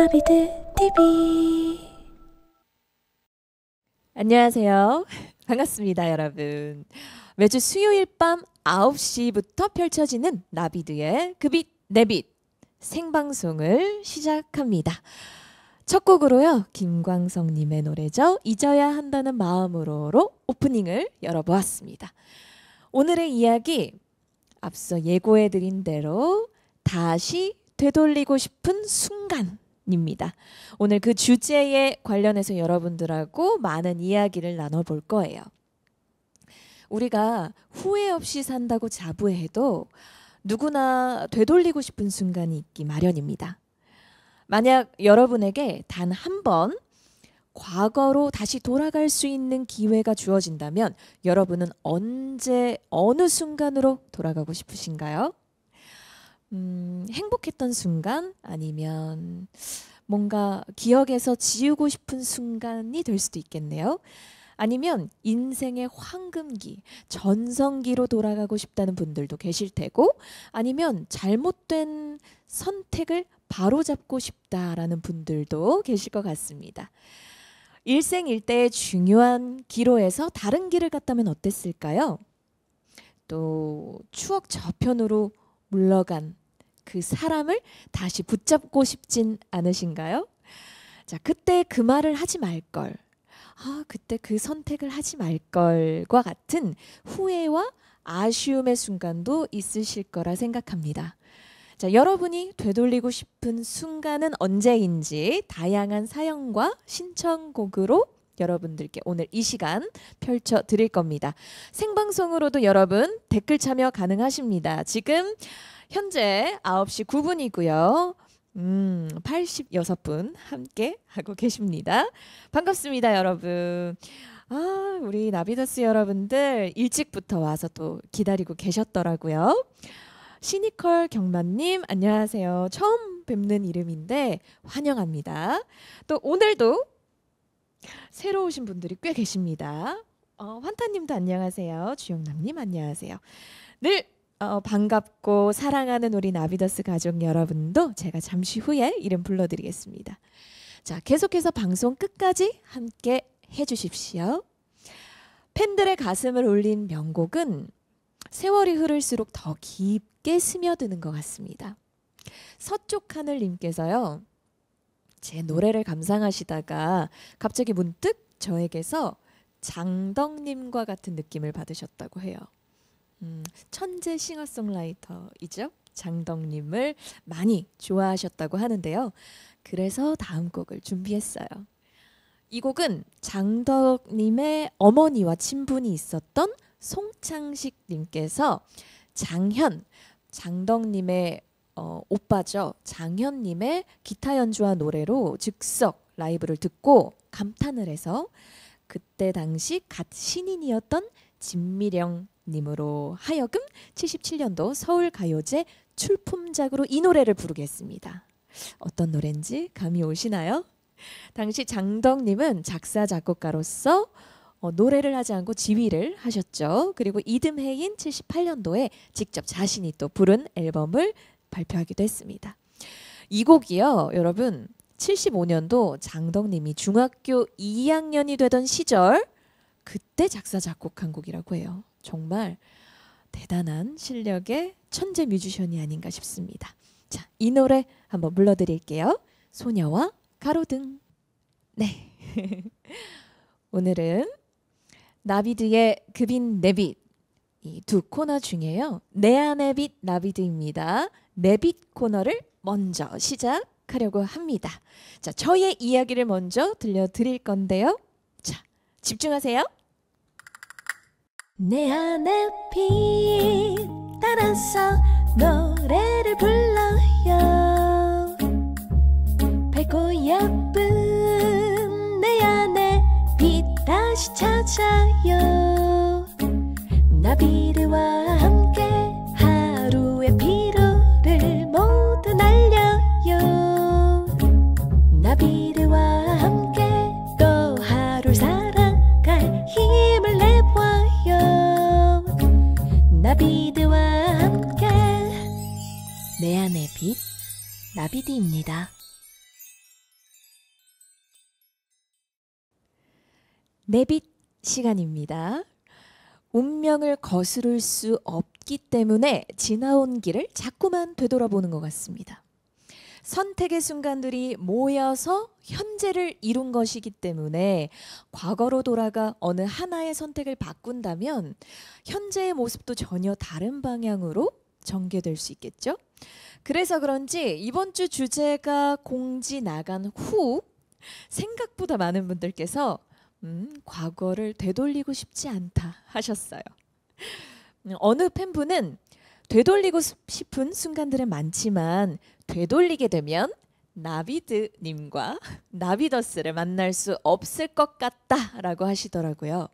나비드 TV 안녕하세요. 반갑습니다, 여러분. 매주 수요일 밤 9시부터 펼쳐지는 나비드의 그 빛 내 빛 생방송을 시작합니다. 첫 곡으로요. 김광성 님의 노래죠. 잊어야 한다는 마음으로로 오프닝을 열어보았습니다. 오늘의 이야기 앞서 예고해 드린 대로 다시 되돌리고 싶은 순간 입니다. 오늘 그 주제에 관련해서 여러분들하고 많은 이야기를 나눠볼 거예요. 우리가 후회 없이 산다고 자부해도 누구나 되돌리고 싶은 순간이 있기 마련입니다. 만약 여러분에게 단 한 번 과거로 다시 돌아갈 수 있는 기회가 주어진다면 여러분은 언제 어느 순간으로 돌아가고 싶으신가요? 음, 행복했던 순간 아니면 뭔가 기억에서 지우고 싶은 순간이 될 수도 있겠네요. 아니면 인생의 황금기, 전성기로 돌아가고 싶다는 분들도 계실 테고, 아니면 잘못된 선택을 바로잡고 싶다라는 분들도 계실 것 같습니다. 일생일대의 중요한 기로에서 다른 길을 갔다면 어땠을까요? 또 추억 저편으로 물러간 그 사람을 다시 붙잡고 싶진 않으신가요? 자, 그때 그 말을 하지 말걸. 아, 그때 그 선택을 하지 말걸과 같은 후회와 아쉬움의 순간도 있으실 거라 생각합니다. 자, 여러분이 되돌리고 싶은 순간은 언제인지 다양한 사연과 신청곡으로 여러분들께 오늘 이 시간 펼쳐 드릴 겁니다. 생방송으로도 여러분 댓글 참여 가능하십니다. 지금 현재 9시 9분이고요. 음, 86분 함께 하고 계십니다. 반갑습니다, 여러분. 아, 우리 나비더스 여러분들 일찍부터 와서 또 기다리고 계셨더라고요. 시니컬 경만님, 안녕하세요. 처음 뵙는 이름인데 환영합니다. 또 오늘도 새로 오신 분들이 꽤 계십니다. 어, 환타님도 안녕하세요. 주영남님 안녕하세요. 늘 어, 반갑고 사랑하는 우리 나비더스 가족 여러분도 제가 잠시 후에 이름 불러드리겠습니다. 자, 계속해서 방송 끝까지 함께 해주십시오. 팬들의 가슴을 울린 명곡은 세월이 흐를수록 더 깊게 스며드는 것 같습니다. 서쪽 하늘님께서요, 제 노래를 감상하시다가 갑자기 문득 저에게서 장덕님과 같은 느낌을 받으셨다고 해요. 음, 천재 싱어송라이터이죠. 장덕님을 많이 좋아하셨다고 하는데요. 그래서 다음 곡을 준비했어요. 이 곡은 장덕님의 어머니와 친분이 있었던 송창식님께서 장현, 장덕님의 어, 오빠죠. 장현님의 기타 연주와 노래로 즉석 라이브를 듣고 감탄을 해서 그때 당시 갓 신인이었던 진미령 님으로 하여금 77년도 서울 가요제 출품작으로 이 노래를 부르겠습니다. 어떤 노래인지 감이 오시나요? 당시 장덕님은 작사 작곡가로서 어, 노래를 하지 않고 지휘를 하셨죠. 그리고 이듬해인 78년도에 직접 자신이 또 부른 앨범을 발표하기도 했습니다. 이 곡이요, 여러분 75년도 장덕님이 중학교 2학년이 되던 시절 그때 작사 작곡한 곡이라고 해요. 정말 대단한 실력의 천재 뮤지션이 아닌가 싶습니다. 자, 이 노래 한번 불러드릴게요. 소녀와 가로등. 네. 오늘은 나비드의 그빈 내빗 이 두 코너 중에요. 내 안의 빛 나비드입니다. 내빛 코너를 먼저 시작하려고 합니다. 자, 저의 이야기를 먼저 들려드릴 건데요. 자, 집중하세요. 내 안에 빛 따라서 노래를 불러요 밝고 예쁜 내 안에 빛 다시 찾아요 나비들와 함께 내 안의 빛, 나비디입니다. 내 빛 시간입니다. 운명을 거스를 수 없기 때문에 지나온 길을 자꾸만 되돌아보는 것 같습니다. 선택의 순간들이 모여서 현재를 이룬 것이기 때문에 과거로 돌아가 어느 하나의 선택을 바꾼다면 현재의 모습도 전혀 다른 방향으로 전개될 수 있겠죠? 그래서 그런지 이번 주 주제가 공지 나간 후 생각보다 많은 분들께서 음, 과거를 되돌리고 싶지 않다 하셨어요. 음, 어느 팬분은 되돌리고 싶은 순간들은 많지만 되돌리게 되면 나비드님과 나비더스를 만날 수 없을 것 같다라고 하시더라고요.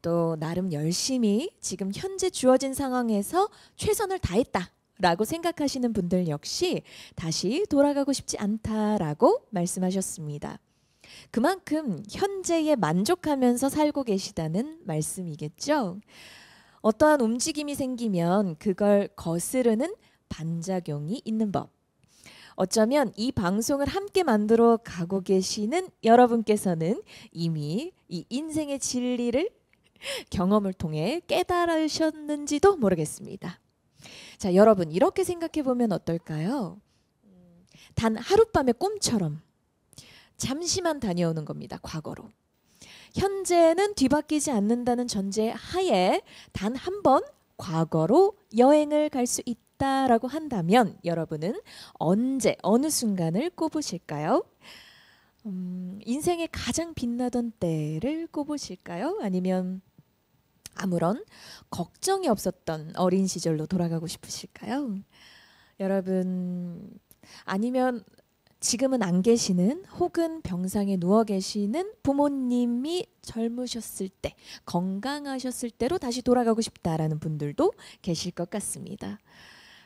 또 나름 열심히 지금 현재 주어진 상황에서 최선을 다했다 라고 생각하시는 분들 역시 다시 돌아가고 싶지 않다라고 말씀하셨습니다. 그만큼 현재에 만족하면서 살고 계시다는 말씀이겠죠. 어떠한 움직임이 생기면 그걸 거스르는 반작용이 있는 법. 어쩌면 이 방송을 함께 만들어 가고 계시는 여러분께서는 이미 이 인생의 진리를 경험을 통해 깨달으셨는지도 모르겠습니다. 자, 여러분 이렇게 생각해 보면 어떨까요? 단 하룻밤의 꿈처럼 잠시만 다녀오는 겁니다. 과거로. 현재는 뒤바뀌지 않는다는 전제 하에 단 한 번 과거로 여행을 갈 수 있다라고 한다면 여러분은 언제 어느 순간을 꼽으실까요? 음, 인생의 가장 빛나던 때를 꼽으실까요? 아니면 아무런 걱정이 없었던 어린 시절로 돌아가고 싶으실까요? 여러분 아니면 지금은 안 계시는 혹은 병상에 누워 계시는 부모님이 젊으셨을 때 건강하셨을 때로 다시 돌아가고 싶다라는 분들도 계실 것 같습니다.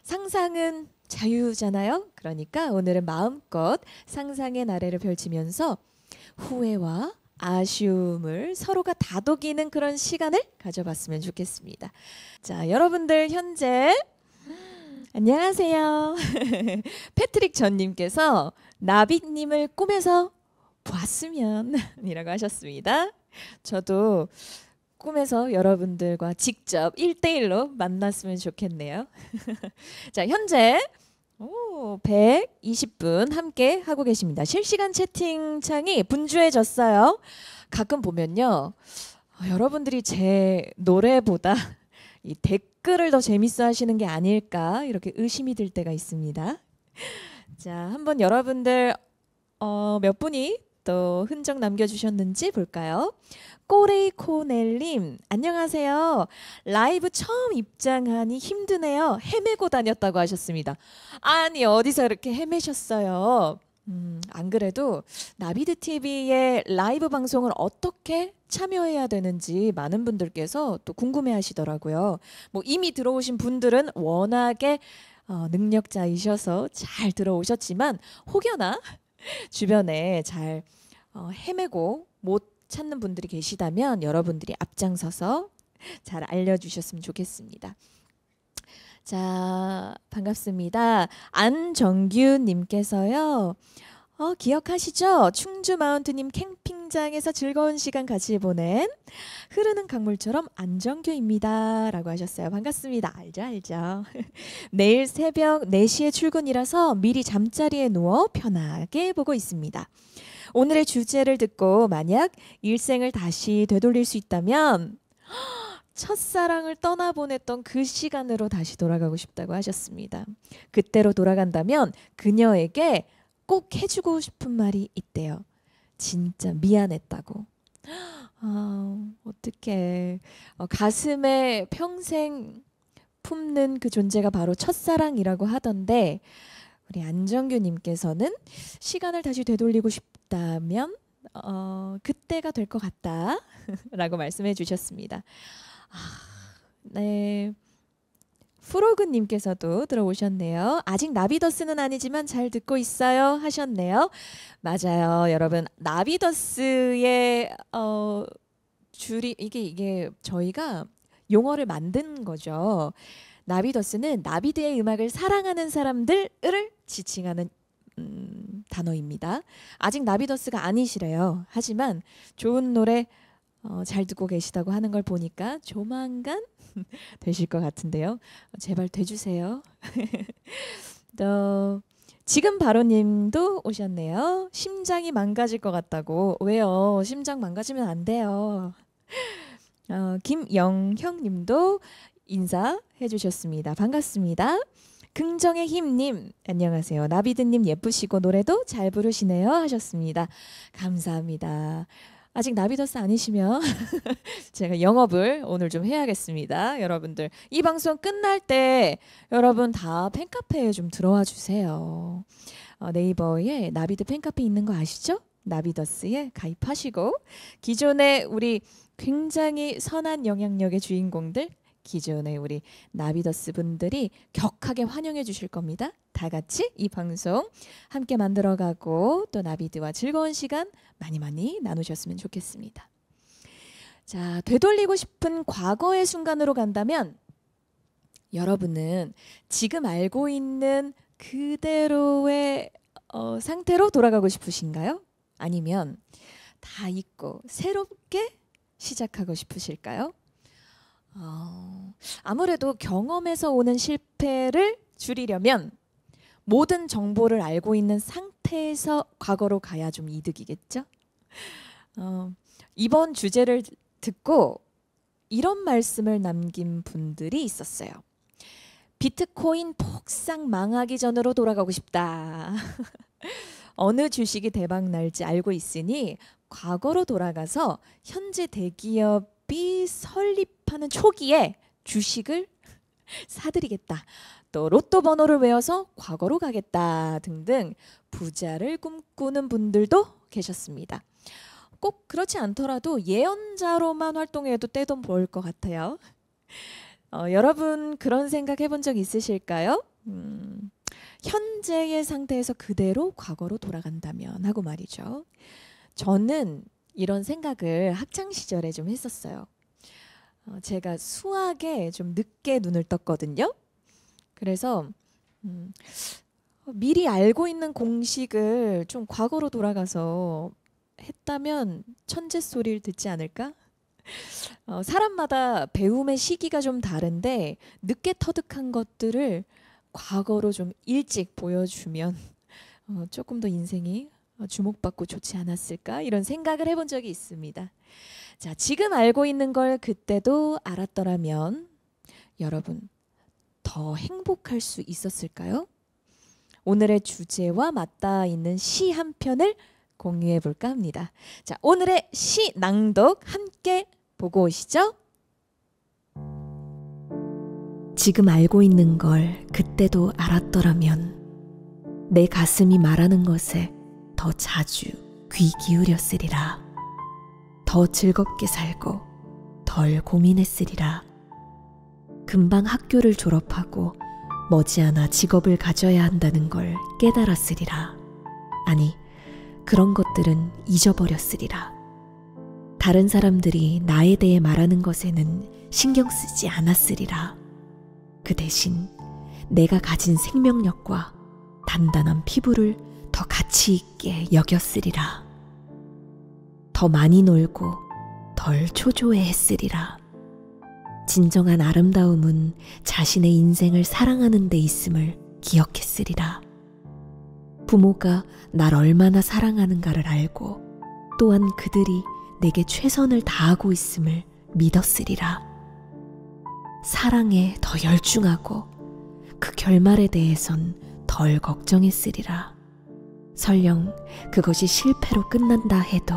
상상은 자유잖아요. 그러니까 오늘은 마음껏 상상의 나래를 펼치면서 후회와 아쉬움을 서로가 다독이는 그런 시간을 가져봤으면 좋겠습니다. 자, 여러분들 현재 안녕하세요. 패트릭 전님께서 나비님을 꿈에서 봤으면 이라고 하셨습니다. 저도 꿈에서 여러분들과 직접 1대1로 만났으면 좋겠네요. 자, 현재 오, 120분 함께 하고 계십니다. 실시간 채팅창이 분주해졌어요. 가끔 보면요. 어, 여러분들이 제 노래보다 이 댓글을 더 재밌어 하시는 게 아닐까 이렇게 의심이 들 때가 있습니다. 자, 한번 여러분들 어, 몇 분이 또 흔적 남겨주셨는지 볼까요? 꼬레이코넬님, 안녕하세요. 라이브 처음 입장하니 힘드네요. 헤매고 다녔다고 하셨습니다. 아니, 어디서 이렇게 헤매셨어요? 음, 안 그래도 나비드 TV의 라이브 방송을 어떻게 참여해야 되는지 많은 분들께서 또 궁금해 하시더라고요. 뭐 이미 들어오신 분들은 워낙에 어, 능력자이셔서 잘 들어오셨지만 혹여나 주변에 잘 어, 헤매고 못 찾는 분들이 계시다면 여러분들이 앞장서서 잘 알려주셨으면 좋겠습니다. 자, 반갑습니다. 안정규님께서요. 어, 기억하시죠? 충주 마운트님 캠핑장에서 즐거운 시간 같이 보낸 흐르는 강물처럼 안정규입니다. 라고 하셨어요. 반갑습니다. 알죠, 알죠. 내일 새벽 4시에 출근이라서 미리 잠자리에 누워 편하게 보고 있습니다. 오늘의 주제를 듣고 만약 일생을 다시 되돌릴 수 있다면 첫사랑을 떠나보냈던 그 시간으로 다시 돌아가고 싶다고 하셨습니다. 그때로 돌아간다면 그녀에게 꼭 해주고 싶은 말이 있대요. 진짜 미안했다고. 아, 어떻게 어, 가슴에 평생 품는 그 존재가 바로 첫사랑이라고 하던데 우리 안정규님께서는 시간을 다시 되돌리고 싶다면 어, 그때가 될 것 같다라고 말씀해 주셨습니다. 아, 네. 프로그님께서도 들어오셨네요. 아직 나비더스는 아니지만 잘 듣고 있어요 하셨네요. 맞아요, 여러분. 나비더스의 어, 줄이 이게 이게 저희가 용어를 만든 거죠. 나비더스는 나비드의 음악을 사랑하는 사람들을 지칭하는 음, 단어입니다. 아직 나비더스가 아니시래요. 하지만 좋은 노래 어, 잘 듣고 계시다고 하는 걸 보니까 조만간 되실 것 같은데요. 제발 돼주세요. 또 지금 바로님도 오셨네요. 심장이 망가질 것 같다고. 왜요? 심장 망가지면 안 돼요. 어, 김영형님도 인사해 주셨습니다. 반갑습니다. 긍정의 힘님 안녕하세요. 나비드님 예쁘시고 노래도 잘 부르시네요 하셨습니다. 감사합니다. 아직 나비더스 아니시면 제가 영업을 오늘 좀 해야겠습니다. 여러분들 이 방송 끝날 때 여러분 다 팬카페에 좀 들어와 주세요. 어, 네이버에 나비드 팬카페 있는 거 아시죠? 나비더스에 가입하시고 기존에 우리 굉장히 선한 영향력의 주인공들 기존의 우리 나비더스 분들이 격하게 환영해 주실 겁니다. 다 같이 이 방송 함께 만들어가고 또 나비드와 즐거운 시간 많이 많이 나누셨으면 좋겠습니다. 자, 되돌리고 싶은 과거의 순간으로 간다면 여러분은 지금 알고 있는 그대로의 어, 상태로 돌아가고 싶으신가요? 아니면 다 잊고 새롭게 시작하고 싶으실까요? 어, 아무래도 경험에서 오는 실패를 줄이려면 모든 정보를 알고 있는 상태에서 과거로 가야 좀 이득이겠죠? 어, 이번 주제를 듣고 이런 말씀을 남긴 분들이 있었어요. 비트코인 폭삭 망하기 전으로 돌아가고 싶다. 어느 주식이 대박 날지 알고 있으니 과거로 돌아가서 현지 대기업 기업이 설립하는 초기에 주식을 사드리겠다또 로또 번호를 외워서 과거로 가겠다 등등 부자를 꿈꾸는 분들도 계셨습니다. 꼭 그렇지 않더라도 예언자로만 활동해도 떼돈 벌것 같아요. 어, 여러분 그런 생각 해본 적 있으실까요? 음, 현재의 상태에서 그대로 과거로 돌아간다면 하고 말이죠. 저는 이런 생각을 학창 시절에 좀 했었어요. 어, 제가 수학에 좀 늦게 눈을 떴거든요. 그래서 음, 어, 미리 알고 있는 공식을 좀 과거로 돌아가서 했다면 천재 소리를 듣지 않을까? 어, 사람마다 배움의 시기가 좀 다른데 늦게 터득한 것들을 과거로 좀 일찍 보여주면 어, 조금 더 인생이 어, 주목받고 좋지 않았을까 이런 생각을 해본 적이 있습니다. 자, 지금 알고 있는 걸 그때도 알았더라면 여러분 더 행복할 수 있었을까요? 오늘의 주제와 맞닿아 있는 시 한 편을 공유해 볼까 합니다. 자, 오늘의 시 낭독 함께 보고 오시죠. 지금 알고 있는 걸 그때도 알았더라면 내 가슴이 말하는 것에 더 자주 귀 기울였으리라. 더 즐겁게 살고 덜 고민했으리라. 금방 학교를 졸업하고 머지않아 직업을 가져야 한다는 걸 깨달았으리라. 아니, 그런 것들은 잊어버렸으리라. 다른 사람들이 나에 대해 말하는 것에는 신경 쓰지 않았으리라. 그 대신 내가 가진 생명력과 단단한 피부를 더 가치 있게 여겼으리라. 더 많이 놀고 덜 초조해했으리라. 진정한 아름다움은 자신의 인생을 사랑하는 데 있음을 기억했으리라. 부모가 날 얼마나 사랑하는가를 알고 또한 그들이 내게 최선을 다하고 있음을 믿었으리라. 사랑에 더 열중하고 그 결말에 대해선 덜 걱정했으리라. 설령 그것이 실패로 끝난다 해도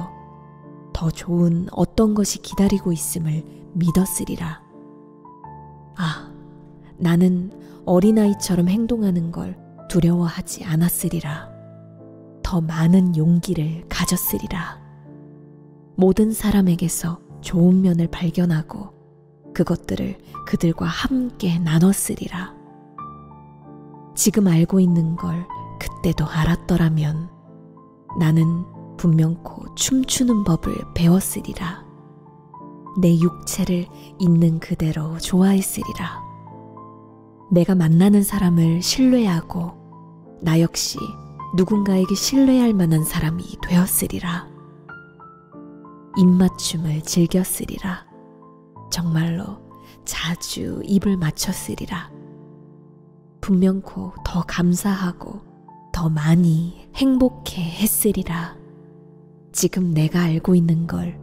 더 좋은 어떤 것이 기다리고 있음을 믿었으리라. 아, 나는 어린아이처럼 행동하는 걸 두려워하지 않았으리라. 더 많은 용기를 가졌으리라. 모든 사람에게서 좋은 면을 발견하고 그것들을 그들과 함께 나눴으리라. 지금 알고 있는 걸 그때도 알았더라면 나는 분명코 춤추는 법을 배웠으리라. 내 육체를 있는 그대로 좋아했으리라. 내가 만나는 사람을 신뢰하고 나 역시 누군가에게 신뢰할 만한 사람이 되었으리라. 입맞춤을 즐겼으리라. 정말로 자주 입을 맞췄으리라. 분명코 더 감사하고 더 많이 행복해 했으리라. 지금 내가 알고 있는 걸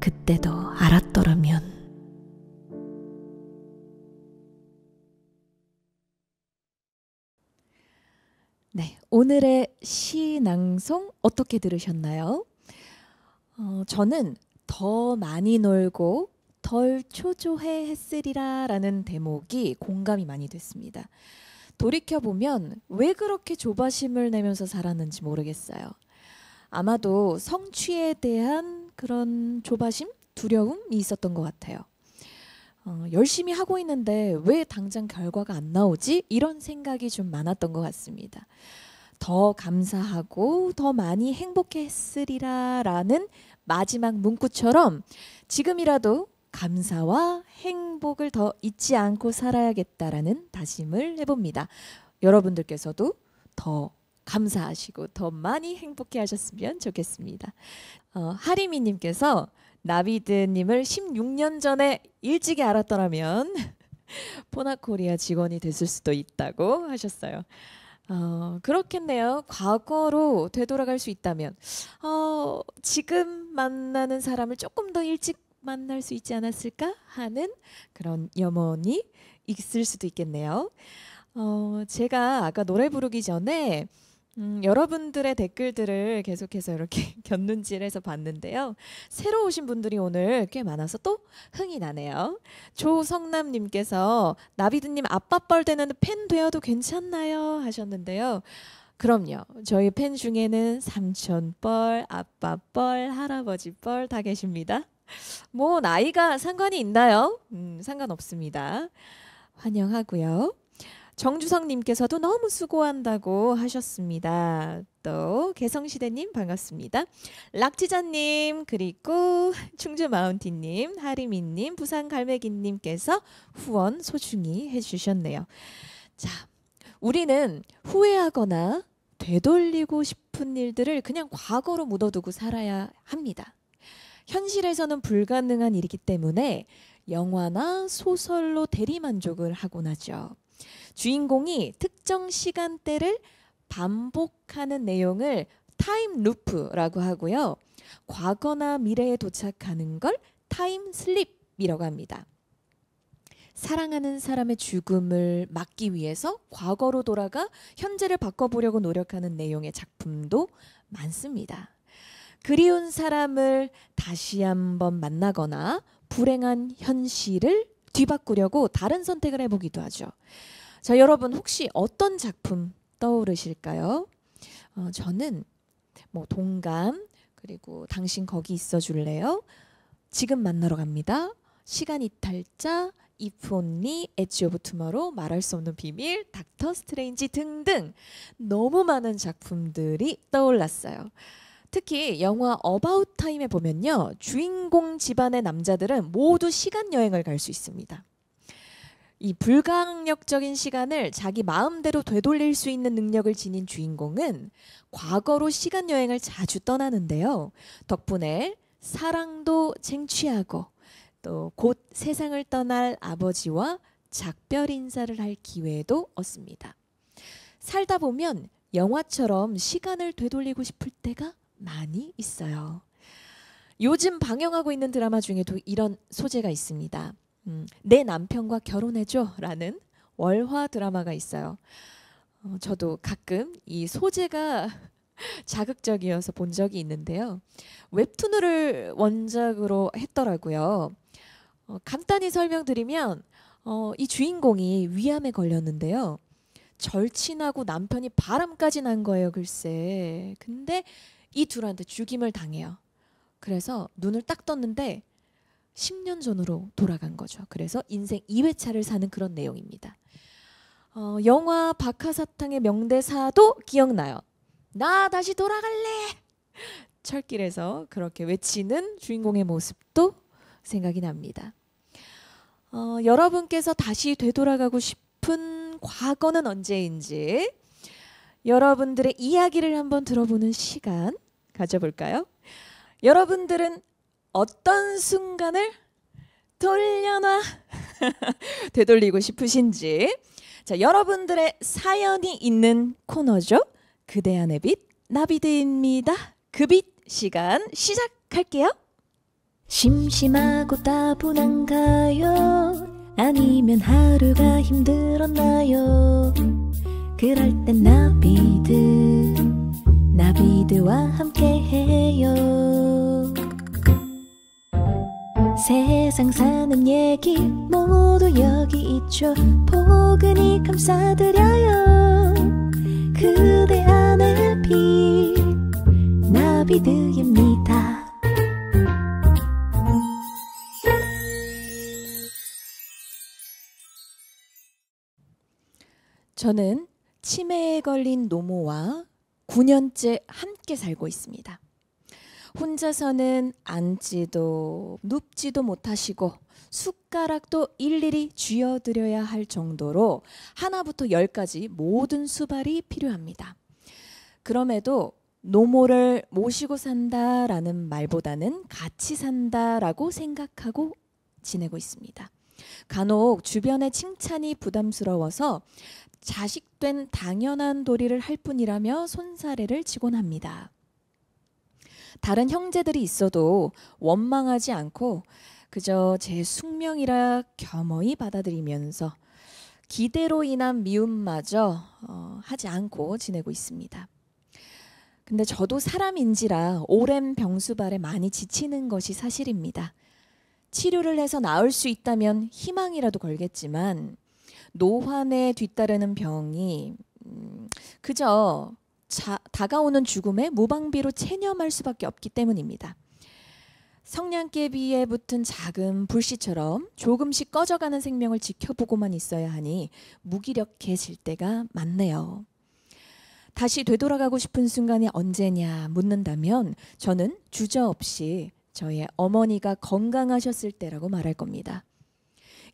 그때도 알았더라면. 네, 오늘의 시낭송 어떻게 들으셨나요? 어, 저는 더 많이 놀고 덜 초조해 했으리라 라는 대목이 공감이 많이 됐습니다. 돌이켜 보면 왜 그렇게 조바심을 내면서 살았는지 모르겠어요. 아마도 성취에 대한 그런 조바심, 두려움이 있었던 것 같아요. 어, 열심히 하고 있는데 왜 당장 결과가 안 나오지? 이런 생각이 좀 많았던 것 같습니다. 더 감사하고 더 많이 행복했으리라라는 마지막 문구처럼 지금이라도 감사와 행복을 더 잊지 않고 살아야겠다라는 다짐을 해봅니다. 여러분들께서도 더 감사하시고 더 많이 행복해 하셨으면 좋겠습니다. 어, 하리미님께서 나비드님을 16년 전에 일찍이 알았더라면 포나코리아 직원이 됐을 수도 있다고 하셨어요. 어, 그렇겠네요. 과거로 되돌아갈 수 있다면 어, 지금 만나는 사람을 조금 더 일찍 만날 수 있지 않았을까 하는 그런 염원이 있을 수도 있겠네요. 어, 제가 아까 노래 부르기 전에 음, 여러분들의 댓글들을 계속해서 이렇게 곁눈질해서 봤는데요. 새로 오신 분들이 오늘 꽤 많아서 또 흥이 나네요. 조성남님께서 나비드님 아빠뻘 되는 팬 되어도 괜찮나요? 하셨는데요. 그럼요. 저희 팬 중에는 삼촌뻘, 아빠뻘, 할아버지뻘 다 계십니다. 뭐 나이가 상관이 있나요? 음, 상관없습니다. 환영하고요. 정주성님께서도 너무 수고한다고 하셨습니다. 또 개성시대님 반갑습니다. 락지자님 그리고 충주마운틴님 하리민님 부산갈매기님께서 후원 소중히 해주셨네요. 자, 우리는 후회하거나 되돌리고 싶은 일들을 그냥 과거로 묻어두고 살아야 합니다. 현실에서는 불가능한 일이기 때문에 영화나 소설로 대리만족을 하곤 하죠. 주인공이 특정 시간대를 반복하는 내용을 타임 루프라고 하고요. 과거나 미래에 도착하는 걸 타임 슬립이라고 합니다. 사랑하는 사람의 죽음을 막기 위해서 과거로 돌아가 현재를 바꿔보려고 노력하는 내용의 작품도 많습니다. 그리운 사람을 다시 한번 만나거나 불행한 현실을 뒤바꾸려고 다른 선택을 해보기도 하죠. 자, 여러분 혹시 어떤 작품 떠오르실까요? 어, 저는 뭐 동감 그리고 당신 거기 있어 줄래요? 지금 만나러 갑니다. 시간 이탈자, 이프 온리, 엣지 오브 투머로 말할 수 없는 비밀, 닥터 스트레인지 등등 너무 많은 작품들이 떠올랐어요. 특히 영화 어바웃 타임에 보면요. 주인공 집안의 남자들은 모두 시간 여행을 갈 수 있습니다. 이 불강력적인 시간을 자기 마음대로 되돌릴 수 있는 능력을 지닌 주인공은 과거로 시간 여행을 자주 떠나는데요. 덕분에 사랑도 쟁취하고 또 곧 세상을 떠날 아버지와 작별 인사를 할 기회도 얻습니다. 살다 보면 영화처럼 시간을 되돌리고 싶을 때가 많이 있어요. 요즘 방영하고 있는 드라마 중에도 이런 소재가 있습니다. 음, 내 남편과 결혼해줘라는 월화 드라마가 있어요. 어, 저도 가끔 이 소재가 자극적이어서 본 적이 있는데요. 웹툰을 원작으로 했더라고요. 어, 간단히 설명드리면 어, 이 주인공이 위암에 걸렸는데요. 절친하고 남편이 바람까지 난 거예요, 글쎄. 근데 이 둘한테 죽임을 당해요. 그래서 눈을 딱 떴는데 10년 전으로 돌아간 거죠. 그래서 인생 2회차를 사는 그런 내용입니다. 어, 영화 박하사탕의 명대사도 기억나요. 나 다시 돌아갈래. 철길에서 그렇게 외치는 주인공의 모습도 생각이 납니다. 어, 여러분께서 다시 되돌아가고 싶은 과거는 언제인지 여러분들의 이야기를 한번 들어보는 시간 가져볼까요? 여러분들은 어떤 순간을 돌려놔 되돌리고 싶으신지 자 여러분들의 사연이 있는 코너죠. 그대 안의 빛 나비드입니다. 그 빛 시간 시작할게요. 심심하고 따분한가요? 아니면 하루가 힘들었나요? 그럴 땐 나비드 나비들과 함께해요 세상 사는 얘기 모두 여기 있죠 포근히 감싸드려요 그대 안에 핀 나비들입니다 저는 치매에 걸린 노모와 9년째 함께 살고 있습니다. 혼자서는 앉지도 눕지도 못하시고 숟가락도 일일이 쥐어드려야 할 정도로 하나부터 열까지 모든 수발이 필요합니다. 그럼에도 노모를 모시고 산다라는 말보다는 같이 산다라고 생각하고 지내고 있습니다. 간혹 주변의 칭찬이 부담스러워서 자식된 당연한 도리를 할 뿐이라며 손사래를 치곤 합니다. 다른 형제들이 있어도 원망하지 않고 그저 제 숙명이라 겸허히 받아들이면서 기대로 인한 미움마저 어, 하지 않고 지내고 있습니다. 근데 저도 사람인지라 오랜 병수발에 많이 지치는 것이 사실입니다. 치료를 해서 나을 수 있다면 희망이라도 걸겠지만 노환에 뒤따르는 병이 음, 그저 자, 다가오는 죽음에 무방비로 체념할 수밖에 없기 때문입니다. 성냥개비에 붙은 작은 불씨처럼 조금씩 꺼져가는 생명을 지켜보고만 있어야 하니 무기력해질 때가 많네요. 다시 되돌아가고 싶은 순간이 언제냐 묻는다면 저는 주저없이 저의 어머니가 건강하셨을 때라고 말할 겁니다.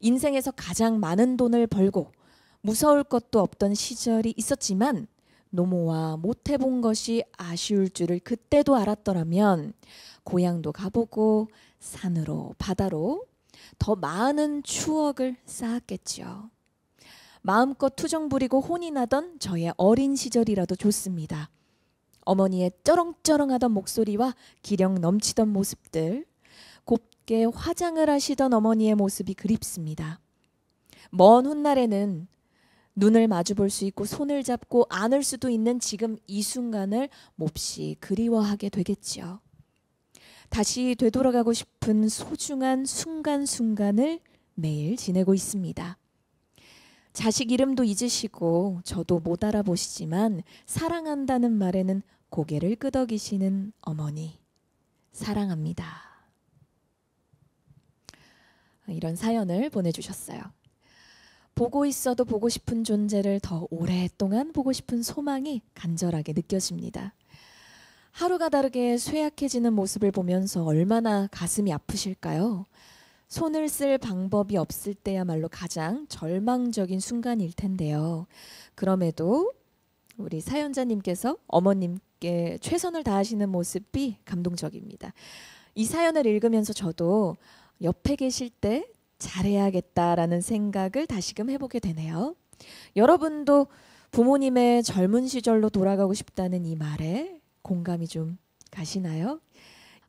인생에서 가장 많은 돈을 벌고 무서울 것도 없던 시절이 있었지만 노모와 못 해본 것이 아쉬울 줄을 그때도 알았더라면 고향도 가보고 산으로 바다로 더 많은 추억을 쌓았겠지요. 마음껏 투정 부리고 혼이 나던 저의 어린 시절이라도 좋습니다. 어머니의 쩌렁쩌렁하던 목소리와 기력 넘치던 모습들, 곱게 화장을 하시던 어머니의 모습이 그립습니다. 먼 훗날에는 눈을 마주 볼 수 있고 손을 잡고 안을 수도 있는 지금 이 순간을 몹시 그리워하게 되겠지요. 다시 되돌아가고 싶은 소중한 순간순간을 매일 지내고 있습니다. 자식 이름도 잊으시고 저도 못 알아보시지만 사랑한다는 말에는 고개를 끄덕이시는 어머니 사랑합니다. 이런 사연을 보내주셨어요. 보고 있어도 보고 싶은 존재를 더 오랫동안 보고 싶은 소망이 간절하게 느껴집니다. 하루가 다르게 쇠약해지는 모습을 보면서 얼마나 가슴이 아프실까요? 손을 쓸 방법이 없을 때야말로 가장 절망적인 순간일 텐데요. 그럼에도 우리 사연자님께서 어머님 하나님께 최선을 다하시는 모습이 감동적입니다. 이 사연을 읽으면서 저도 옆에 계실 때 잘해야겠다라는 생각을 다시금 해보게 되네요. 여러분도 부모님의 젊은 시절로 돌아가고 싶다는 이 말에 공감이 좀 가시나요?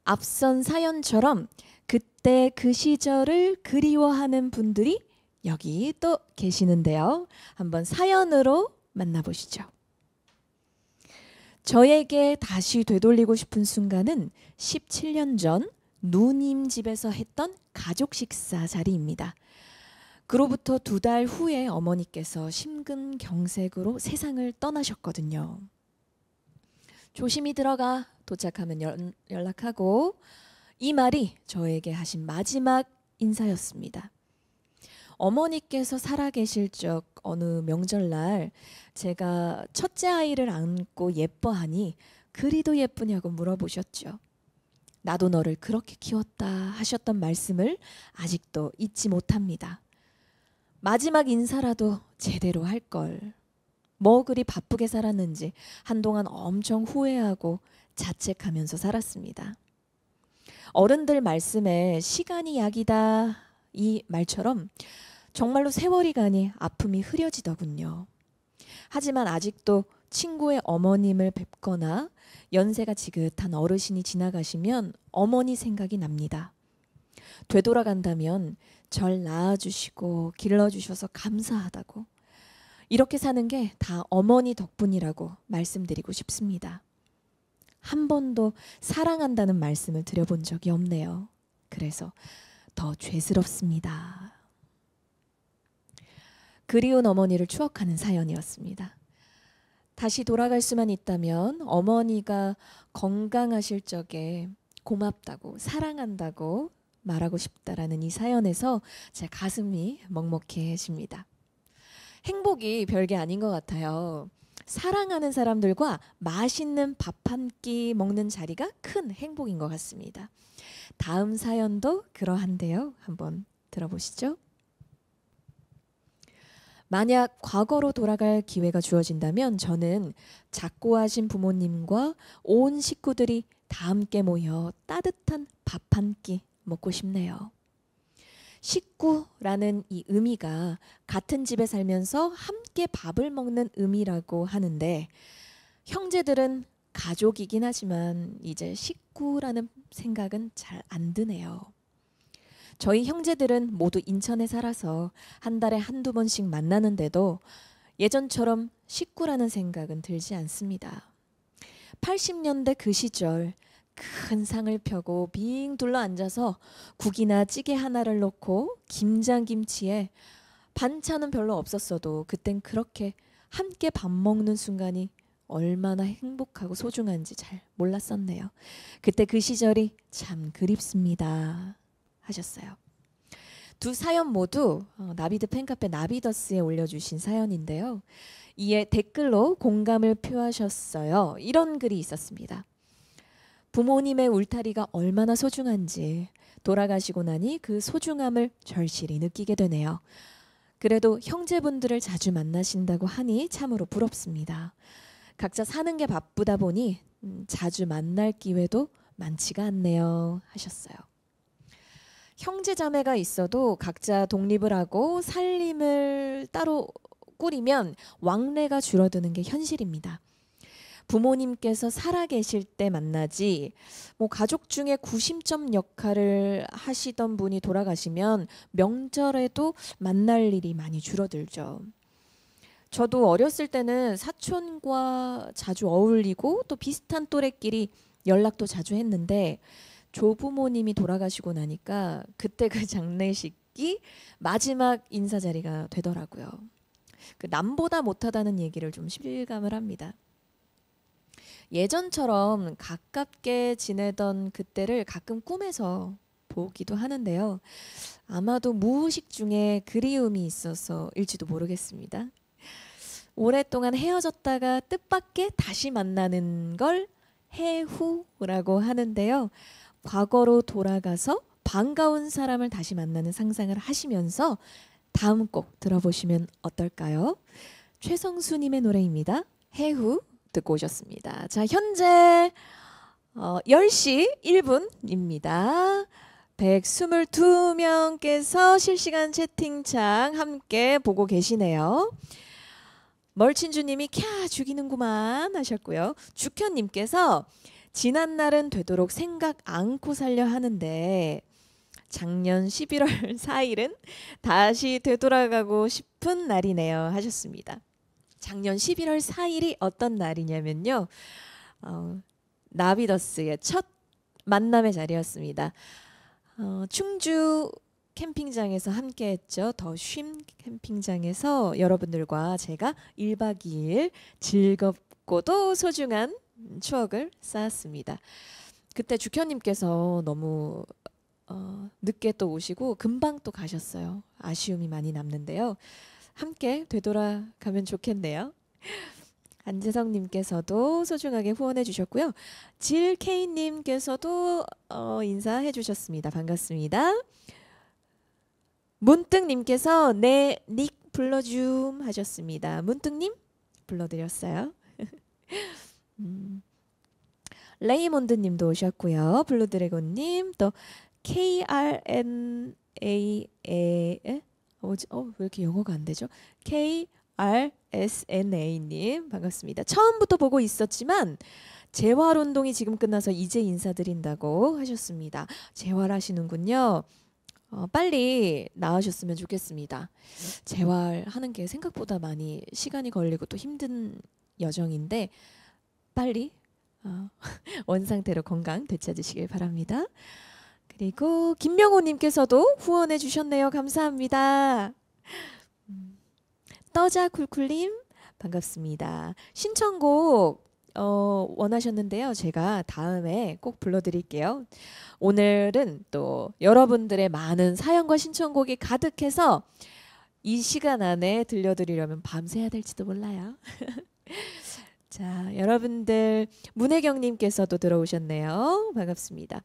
앞선 사연처럼 그때 그 시절을 그리워하는 분들이 여기 또 계시는데요. 한번 사연으로 만나보시죠. 저에게 다시 되돌리고 싶은 순간은 17년 전 누님 집에서 했던 가족 식사 자리입니다. 그로부터 두 달 후에 어머니께서 심근경색으로 세상을 떠나셨거든요. 조심히 들어가 도착하면 연, 연락하고 이 말이 저에게 하신 마지막 인사였습니다. 어머니께서 살아계실 적 어느 명절날 제가 첫째 아이를 안고 예뻐하니 그리도 예쁘냐고 물어보셨죠. 나도 너를 그렇게 키웠다 하셨던 말씀을 아직도 잊지 못합니다. 마지막 인사라도 제대로 할 걸. 뭐 그리 바쁘게 살았는지 한동안 엄청 후회하고 자책하면서 살았습니다. 어른들 말씀에 시간이 약이다 이 말처럼 정말로 세월이 가니 아픔이 흐려지더군요. 하지만 아직도 친구의 어머님을 뵙거나 연세가 지긋한 어르신이 지나가시면 어머니 생각이 납니다. 되돌아간다면 절 낳아주시고 길러주셔서 감사하다고 이렇게 사는 게 다 어머니 덕분이라고 말씀드리고 싶습니다. 한 번도 사랑한다는 말씀을 드려본 적이 없네요. 그래서 더 죄스럽습니다. 그리운 어머니를 추억하는 사연이었습니다. 다시 돌아갈 수만 있다면 어머니가 건강하실 적에 고맙다고 사랑한다고 말하고 싶다라는 이 사연에서 제 가슴이 먹먹해집니다. 행복이 별게 아닌 것 같아요. 사랑하는 사람들과 맛있는 밥 한 끼 먹는 자리가 큰 행복인 것 같습니다. 다음 사연도 그러한데요. 한번 들어보시죠. 만약 과거로 돌아갈 기회가 주어진다면 저는 작고하신 부모님과 온 식구들이 다 함께 모여 따뜻한 밥 한 끼 먹고 싶네요. 식구라는 이 의미가 같은 집에 살면서 함께 밥을 먹는 의미라고 하는데 형제들은 가족이긴 하지만 이제 식구라는 생각은 잘 안 드네요. 저희 형제들은 모두 인천에 살아서 한 달에 한두 번씩 만나는데도 예전처럼 식구라는 생각은 들지 않습니다. 80년대 그 시절 큰 상을 펴고 빙 둘러 앉아서 국이나 찌개 하나를 넣고 김장김치에 반찬은 별로 없었어도 그땐 그렇게 함께 밥 먹는 순간이 얼마나 행복하고 소중한지 잘 몰랐었네요. 그때 그 시절이 참 그립습니다. 하셨어요. 두 사연 모두 어, 나비드 팬카페 나비더스에 올려주신 사연인데요. 이에 댓글로 공감을 표하셨어요. 이런 글이 있었습니다. 부모님의 울타리가 얼마나 소중한지 돌아가시고 나니 그 소중함을 절실히 느끼게 되네요. 그래도 형제분들을 자주 만나신다고 하니 참으로 부럽습니다. 각자 사는 게 바쁘다 보니 음, 자주 만날 기회도 많지가 않네요. 하셨어요. 형제 자매가 있어도 각자 독립을 하고 살림을 따로 꾸리면 왕래가 줄어드는 게 현실입니다. 부모님께서 살아계실 때 만나지 뭐 가족 중에 구심점 역할을 하시던 분이 돌아가시면 명절에도 만날 일이 많이 줄어들죠. 저도 어렸을 때는 사촌과 자주 어울리고 또 비슷한 또래끼리 연락도 자주 했는데 조부모님이 돌아가시고 나니까 그때 그 장례식이 마지막 인사 자리가 되더라고요. 그 남보다 못하다는 얘기를 좀 실감을 합니다. 예전처럼 가깝게 지내던 그때를 가끔 꿈에서 보기도 하는데요. 아마도 무의식 중에 그리움이 있어서일지도 모르겠습니다. 오랫동안 헤어졌다가 뜻밖의 다시 만나는 걸 해후라고 하는데요. 과거로 돌아가서 반가운 사람을 다시 만나는 상상을 하시면서 다음 곡 들어보시면 어떨까요? 최성수님의 노래입니다. 해후 듣고 오셨습니다. 자, 현재 어, 10시 1분입니다. 122명께서 실시간 채팅창 함께 보고 계시네요. 멀친주님이 캬 죽이는구만 하셨고요. 주현님께서 지난 날은 되도록 생각 않고 살려 하는데 작년 11월 4일은 다시 되돌아가고 싶은 날이네요 하셨습니다. 작년 11월 4일이 어떤 날이냐면요. 어, 나비더스의 첫 만남의 자리였습니다. 어, 충주 캠핑장에서 함께 했죠. 더 쉼 캠핑장에서 여러분들과 제가 1박 2일 즐겁고도 소중한 추억을 쌓았습니다. 그때 주현님께서 너무 어, 늦게 또 오시고 금방 또 가셨어요. 아쉬움이 많이 남는데요. 함께 되돌아가면 좋겠네요. 안재성님께서도 소중하게 후원해 주셨고요. 질케이님께서도 어, 인사해 주셨습니다. 반갑습니다. 문득님께서 내닉 네, 불러줌 하셨습니다. 문득님 불러드렸어요. 음. 레이몬드님도 오셨고요. 블루드래곤님 또 KRNA에 뭐지? 어, 왜 이렇게 영어가 안 되죠? K R S N A 님 반갑습니다. 처음부터 보고 있었지만 재활 운동이 지금 끝나서 이제 인사드린다고 하셨습니다. 재활하시는군요. 어, 빨리 나으셨으면 좋겠습니다. 재활하는 게 생각보다 많이 시간이 걸리고 또 힘든 여정인데 빨리 어, 원 상태로 건강 되찾으시길 바랍니다. 그리고 김명호님께서도 후원해 주셨네요. 감사합니다. 떠자 쿨쿨님 반갑습니다. 신청곡 어, 원하셨는데요. 제가 다음에 꼭 불러드릴게요. 오늘은 또 여러분들의 많은 사연과 신청곡이 가득해서 이 시간 안에 들려드리려면 밤새야 될지도 몰라요. 자, 여러분들 문혜경님께서도 들어오셨네요. 반갑습니다.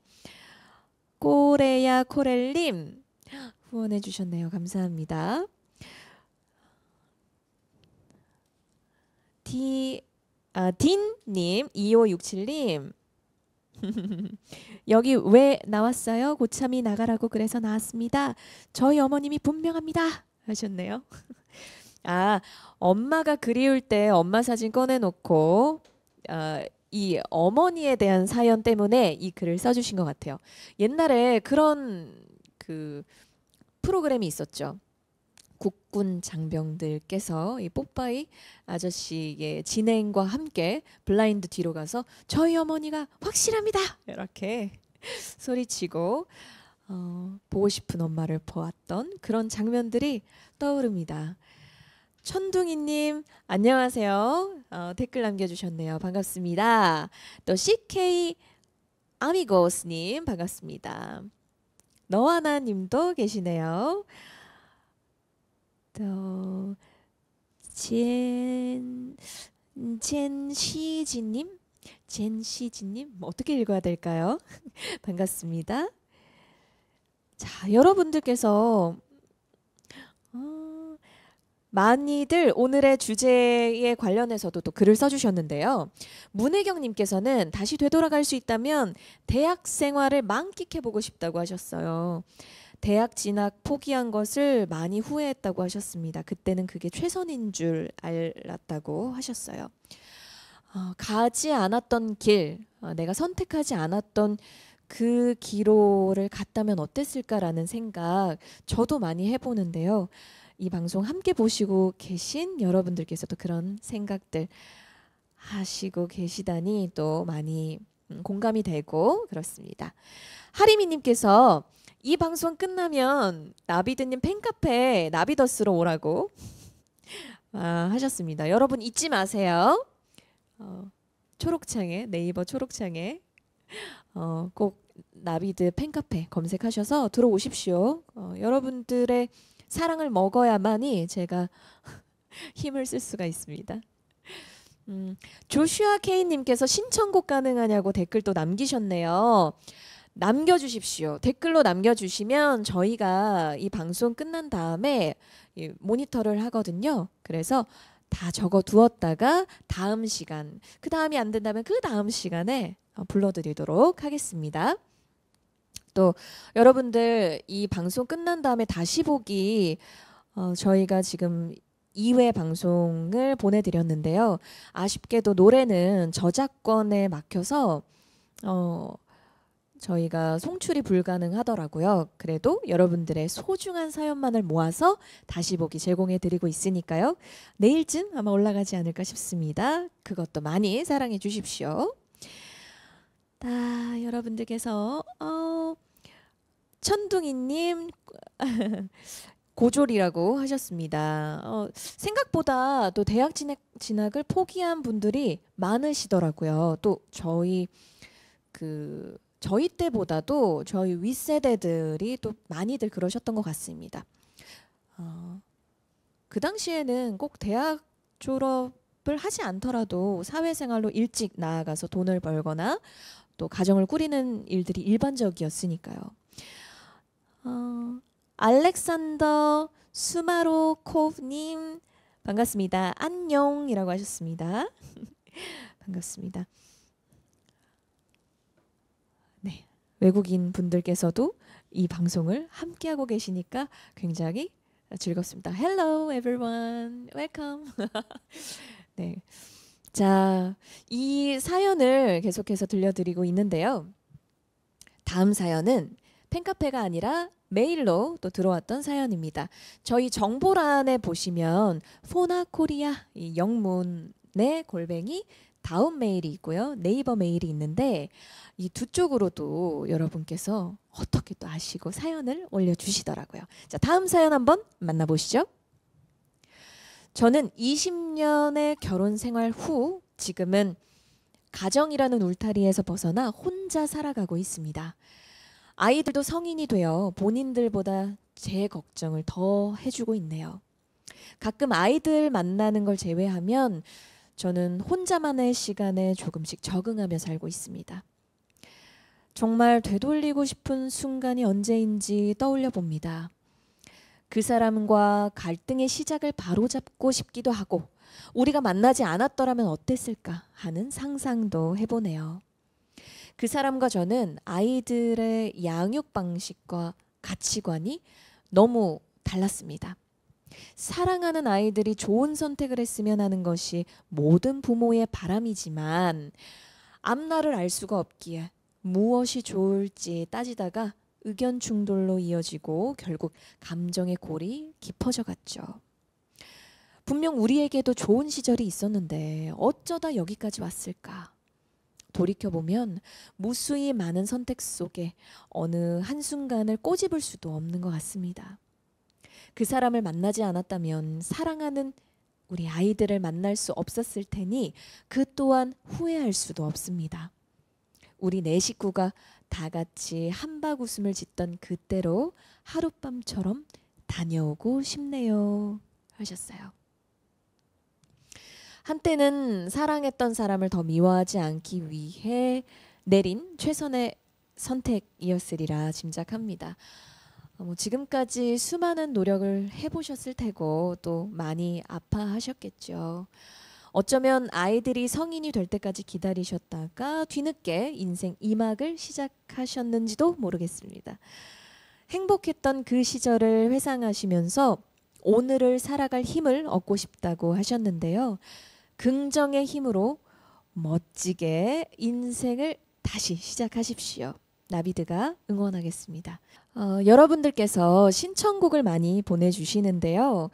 코레야 코렐님 후원해 주셨네요. 감사합니다. 디, 아, 딘님, 2567님. 여기 왜 나왔어요? 고참이 나가라고 그래서 나왔습니다. 저희 어머님이 분명합니다. 하셨네요. 아, 엄마가 그리울 때 엄마 사진 꺼내놓고, 어, 이 어머니에 대한 사연 때문에 이 글을 써주신 것 같아요. 옛날에 그런 그 프로그램이 있었죠. 국군 장병들께서 이 뽀빠이 아저씨의 진행과 함께 블라인드 뒤로 가서 저희 어머니가 확실합니다 이렇게 소리치고 어, 보고 싶은 엄마를 보았던 그런 장면들이 떠오릅니다. 천둥이님 안녕하세요. 어, 댓글 남겨주셨네요. 반갑습니다. 또 CK 아미고스님 반갑습니다. 너와나님도 계시네요. 또 젠, 젠시지님, 젠시지님 뭐 어떻게 읽어야 될까요? 반갑습니다. 자, 여러분들께서 어, 많이들 오늘의 주제에 관련해서도 또 글을 써주셨는데요. 문혜경님께서는 다시 되돌아갈 수 있다면 대학 생활을 만끽해보고 싶다고 하셨어요. 대학 진학 포기한 것을 많이 후회했다고 하셨습니다. 그때는 그게 최선인 줄 알았다고 하셨어요. 어, 가지 않았던 길, 어, 내가 선택하지 않았던 그 기로를 갔다면 어땠을까라는 생각 저도 많이 해보는데요. 이 방송 함께 보시고 계신 여러분들께서도 그런 생각들 하시고 계시다니 또 많이 음, 공감이 되고 그렇습니다. 하리미님께서 이 방송 끝나면 나비드님 팬카페 나비더스로 오라고 아, 하셨습니다. 여러분 잊지 마세요. 어, 초록창에 네이버 초록창에 어, 꼭 나비드 팬카페 검색하셔서 들어오십시오. 어, 여러분들의 사랑을 먹어야만이 제가 힘을 쓸 수가 있습니다. 음, 조슈아 케인님께서 신청곡 가능하냐고 댓글 또 남기셨네요. 남겨주십시오. 댓글로 남겨주시면 저희가 이 방송 끝난 다음에 모니터를 하거든요. 그래서 다 적어 두었다가 다음 시간, 그 다음이 안 된다면 그 다음 시간에 어, 불러드리도록 하겠습니다. 또 여러분들 이 방송 끝난 다음에 다시 보기 어, 저희가 지금 2회 방송을 보내드렸는데요. 아쉽게도 노래는 저작권에 막혀서 어, 저희가 송출이 불가능하더라고요. 그래도 여러분들의 소중한 사연만을 모아서 다시 보기 제공해 드리고 있으니까요. 내일쯤 아마 올라가지 않을까 싶습니다. 그것도 많이 사랑해 주십시오. 다 아, 여러분들께서 어, 천둥이님 고졸이라고 하셨습니다. 어, 생각보다 또 대학 진학, 진학을 포기한 분들이 많으시더라고요. 또 저희 그 저희 때보다도 저희 윗세대들이 또 많이들 그러셨던 것 같습니다. 어, 그 당시에는 꼭 대학 졸업을 하지 않더라도 사회생활로 일찍 나아가서 돈을 벌거나 또 가정을 꾸리는 일들이 일반적이었으니까요. 어, 알렉산더 수마로코프님 반갑습니다. 안녕이라고 하셨습니다. 반갑습니다. 네, 외국인 분들께서도 이 방송을 함께하고 계시니까 굉장히 즐겁습니다. Hello everyone, welcome. 네. 자, 이 사연을 계속해서 들려드리고 있는데요. 다음 사연은 팬카페가 아니라 메일로 또 들어왔던 사연입니다. 저희 정보란에 보시면 포나코리아 이 영문의 골뱅이 다음 메일이 있고요. 네이버 메일이 있는데 이 두 쪽으로도 여러분께서 어떻게 또 아시고 사연을 올려주시더라고요. 자, 다음 사연 한번 만나보시죠. 저는 20년의 결혼 생활 후 지금은 가정이라는 울타리에서 벗어나 혼자 살아가고 있습니다. 아이들도 성인이 되어 본인들보다 제 걱정을 더 해주고 있네요. 가끔 아이들 만나는 걸 제외하면 저는 혼자만의 시간에 조금씩 적응하며 살고 있습니다. 정말 되돌리고 싶은 순간이 언제인지 떠올려 봅니다. 그 사람과 갈등의 시작을 바로잡고 싶기도 하고 우리가 만나지 않았더라면 어땠을까 하는 상상도 해보네요. 그 사람과 저는 아이들의 양육 방식과 가치관이 너무 달랐습니다. 사랑하는 아이들이 좋은 선택을 했으면 하는 것이 모든 부모의 바람이지만 앞날을 알 수가 없기에 무엇이 좋을지 따지다가 의견 충돌로 이어지고 결국 감정의 골이 깊어져 갔죠. 분명 우리에게도 좋은 시절이 있었는데 어쩌다 여기까지 왔을까? 돌이켜보면 무수히 많은 선택 속에 어느 한순간을 꼬집을 수도 없는 것 같습니다. 그 사람을 만나지 않았다면 사랑하는 우리 아이들을 만날 수 없었을 테니 그 또한 후회할 수도 없습니다. 우리 내 네 식구가 다 같이 한박 웃음을 짓던 그때로 하룻밤처럼 다녀오고 싶네요. 하셨어요. 한때는 사랑했던 사람을 더 미워하지 않기 위해 내린 최선의 선택이었으리라 짐작합니다. 어, 뭐 지금까지 수많은 노력을 해보셨을 테고 또 많이 아파하셨겠죠. 어쩌면 아이들이 성인이 될 때까지 기다리셨다가 뒤늦게 인생 2막을 시작하셨는지도 모르겠습니다. 행복했던 그 시절을 회상하시면서 오늘을 살아갈 힘을 얻고 싶다고 하셨는데요. 긍정의 힘으로 멋지게 인생을 다시 시작하십시오. 나비드가 응원하겠습니다. 어, 여러분들께서 신청곡을 많이 보내주시는데요.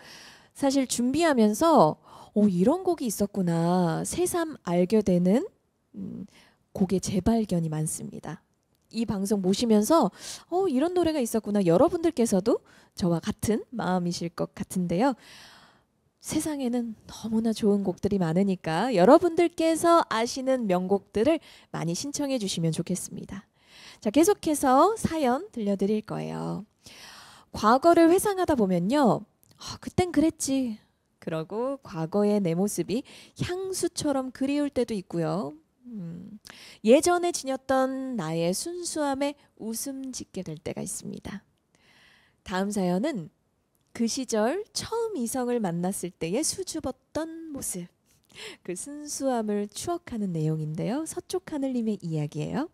사실 준비하면서 오, 어, 이런 곡이 있었구나. 새삼 알게 되는 음, 곡의 재발견이 많습니다. 이 방송 보시면서 어, 이런 노래가 있었구나. 여러분들께서도 저와 같은 마음이실 것 같은데요. 세상에는 너무나 좋은 곡들이 많으니까 여러분들께서 아시는 명곡들을 많이 신청해 주시면 좋겠습니다. 자, 계속해서 사연 들려드릴 거예요. 과거를 회상하다 보면요. 아, 그땐 그랬지. 그러고 과거의 내 모습이 향수처럼 그리울 때도 있고요. 음, 예전에 지녔던 나의 순수함에 웃음 짓게 될 때가 있습니다. 다음 사연은 그 시절 처음 이성을 만났을 때의 수줍었던 모습. 그 순수함을 추억하는 내용인데요. 서쪽 하늘님의 이야기예요.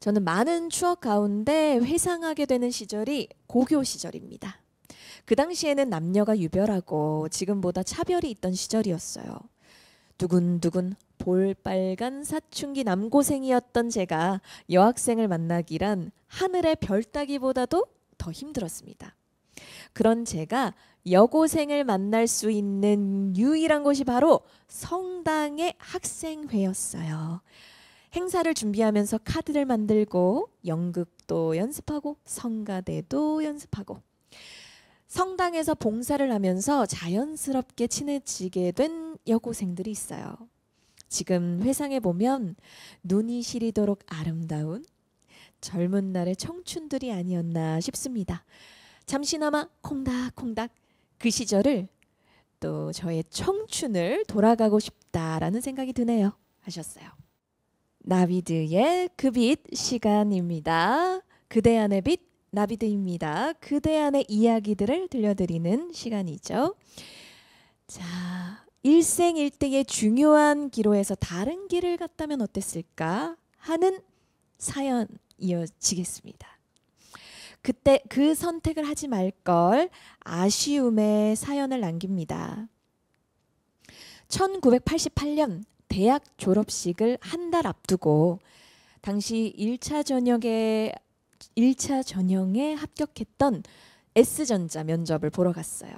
저는 많은 추억 가운데 회상하게 되는 시절이 고교 시절입니다. 그 당시에는 남녀가 유별하고 지금보다 차별이 있던 시절이었어요. 두근두근 볼빨간 사춘기 남고생이었던 제가 여학생을 만나기란 하늘의 별 따기보다도 더 힘들었습니다. 그런 제가 여고생을 만날 수 있는 유일한 곳이 바로 성당의 학생회였어요. 행사를 준비하면서 카드를 만들고 연극도 연습하고 성가대도 연습하고 성당에서 봉사를 하면서 자연스럽게 친해지게 된 여고생들이 있어요. 지금 회상해 보면 눈이 시리도록 아름다운 젊은 날의 청춘들이 아니었나 싶습니다. 잠시나마 콩닥콩닥 그 시절을 또 저의 청춘을 돌아가고 싶다라는 생각이 드네요. 하셨어요. 나비드의 그 빛 시간입니다. 그대 안의 빛 나비드입니다. 그대 안의 이야기들을 들려드리는 시간이죠. 자, 일생일대의 중요한 기로에서 다른 길을 갔다면 어땠을까 하는 사연 이어지겠습니다. 그때 그 선택을 하지 말 걸 아쉬움의 사연을 남깁니다. 1988년 대학 졸업식을 한 달 앞두고 당시 1차 전역에 1차 전형에 합격했던 S전자 면접을 보러 갔어요.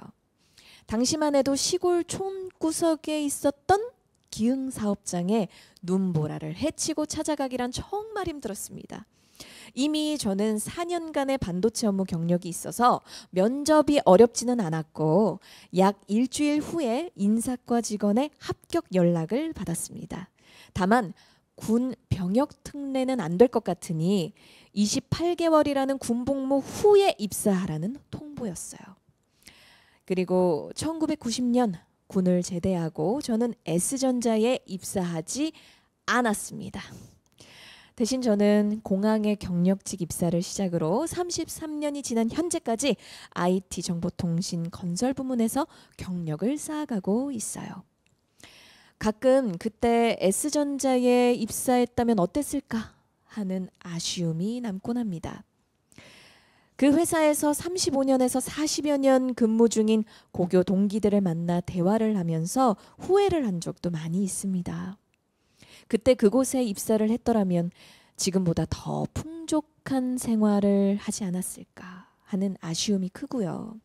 당시만 해도 시골 촌구석에 있었던 기흥 사업장에 눈보라를 해치고 찾아가기란 정말 힘들었습니다. 이미 저는 4년간의 반도체 업무 경력이 있어서 면접이 어렵지는 않았고 약 일주일 후에 인사과 직원의 합격 연락을 받았습니다. 다만 군 병역 특례는 안 될 것 같으니 28개월이라는 군 복무 후에 입사하라는 통보였어요. 그리고 1990년 군을 제대하고 저는 S전자에 입사하지 않았습니다. 대신 저는 공항의 경력직 입사를 시작으로 33년이 지난 현재까지 IT 정보통신 건설 부문에서 경력을 쌓아가고 있어요. 가끔 그때 S전자에 입사했다면 어땠을까 하는 아쉬움이 남곤 합니다. 그 회사에서 35년에서 40여 년 근무 중인 고교 동기들을 만나 대화를 하면서 후회를 한 적도 많이 있습니다. 그때 그곳에 입사를 했더라면 지금보다 더 풍족한 생활을 하지 않았을까 하는 아쉬움이 크고요.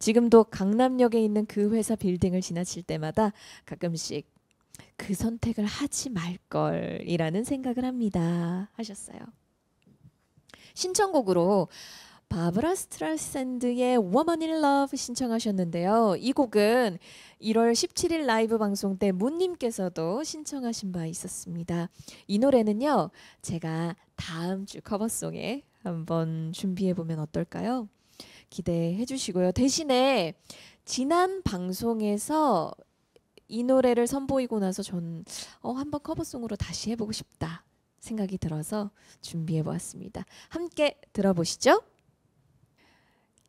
지금도 강남역에 있는 그 회사 빌딩을 지나칠 때마다 가끔씩 그 선택을 하지 말걸이라는 생각을 합니다. 하셨어요. 신청곡으로 바브라 스트라샌드의 Woman in Love 신청하셨는데요. 이 곡은 1월 17일 라이브 방송 때 문님께서도 신청하신 바 있었습니다. 이 노래는요, 제가 다음 주 커버송에 한번 준비해 보면 어떨까요? 기대해 주시고요. 대신에 지난 방송에서 이 노래를 선보이고 나서 전 어, 한번 커버송으로 다시 해보고 싶다 생각이 들어서 준비해 보았습니다. 함께 들어보시죠.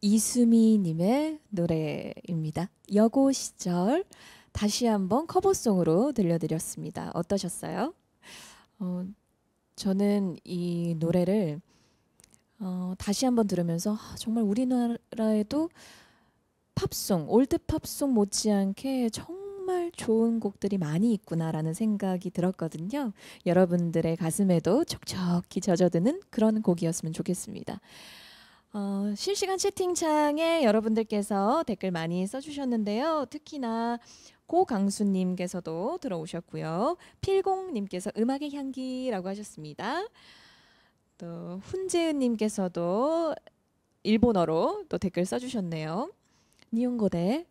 이수미님의 노래입니다. 여고 시절 다시 한번 커버송으로 들려드렸습니다. 어떠셨어요? 어, 저는 이 노래를 어, 다시 한번 들으면서 아, 정말 우리나라에도 팝송, 올드 팝송 못지않게 정말 좋은 곡들이 많이 있구나라는 생각이 들었거든요. 여러분들의 가슴에도 촉촉히 젖어드는 그런 곡이었으면 좋겠습니다. 어, 실시간 채팅창에 여러분들께서 댓글 많이 써주셨는데요. 특히나 고강수님께서도 들어오셨고요. 필공님께서 음악의 향기라고 하셨습니다. 또 훈재은님께서도 일본어로 또 댓글 써주셨네요. 니온고데.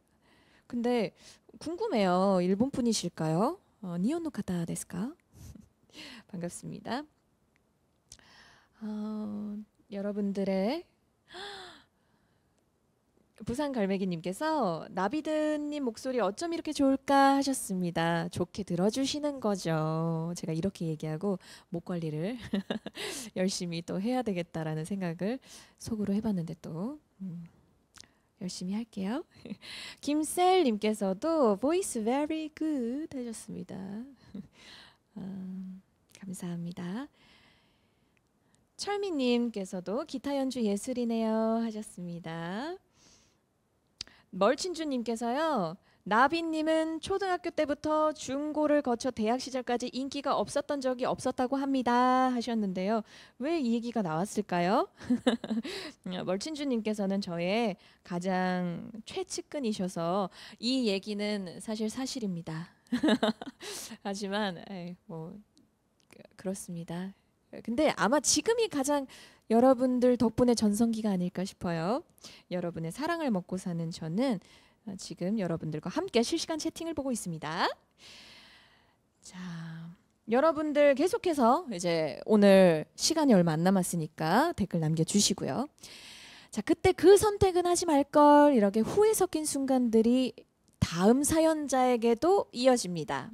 근데 궁금해요. 일본 분이실까요? 어, 니온노 카타 데스까? 반갑습니다. 어, 여러분들의 부산 갈매기님께서 나비드님 목소리 어쩜 이렇게 좋을까 하셨습니다. 좋게 들어주시는 거죠. 제가 이렇게 얘기하고 목 관리를 열심히 또 해야 되겠다라는 생각을 속으로 해봤는데 또 음, 열심히 할게요. 김셀님께서도 voice very good 하셨습니다. 음, 감사합니다. 철미님께서도 기타 연주 예술이네요 하셨습니다. 멀친주님께서요. 나비님은 초등학교 때부터 중고를 거쳐 대학 시절까지 인기가 없었던 적이 없었다고 합니다 하셨는데요. 왜 이 얘기가 나왔을까요? 멀친주님께서는 저의 가장 최측근이셔서 이 얘기는 사실 사실입니다. 하지만 에이, 뭐 그, 그렇습니다. 근데 아마 지금이 가장 여러분들 덕분에 전성기가 아닐까 싶어요. 여러분의 사랑을 먹고 사는 저는 어, 지금 여러분들과 함께 실시간 채팅을 보고 있습니다. 자, 여러분들 계속해서 이제 오늘 시간이 얼마 안 남았으니까 댓글 남겨주시고요. 자, 그때 그 선택은 하지 말걸 이렇게 후회 섞인 순간들이 다음 사연자에게도 이어집니다.